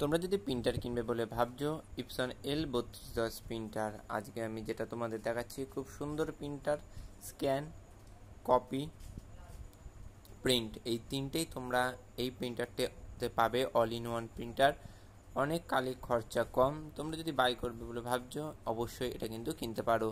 তোমরা যদি প্রিন্টার কিনবে বলে ভাবছো ইপসন এল বত্রিশ দশ প্রিন্টার আজকে আমি যেটা তোমাদের দেখাচ্ছি খুব সুন্দর প্রিন্টার স্ক্যান কপি প্রিন্ট এই তিনটেই তোমরা এই প্রিন্টারটিতে পাবে অল ইন ওয়ান প্রিন্টার অনেক কালে খরচা কম তোমরা যদি বাই করবে বলে ভাবছো অবশ্যই এটা কিন্তু কিনতে পারো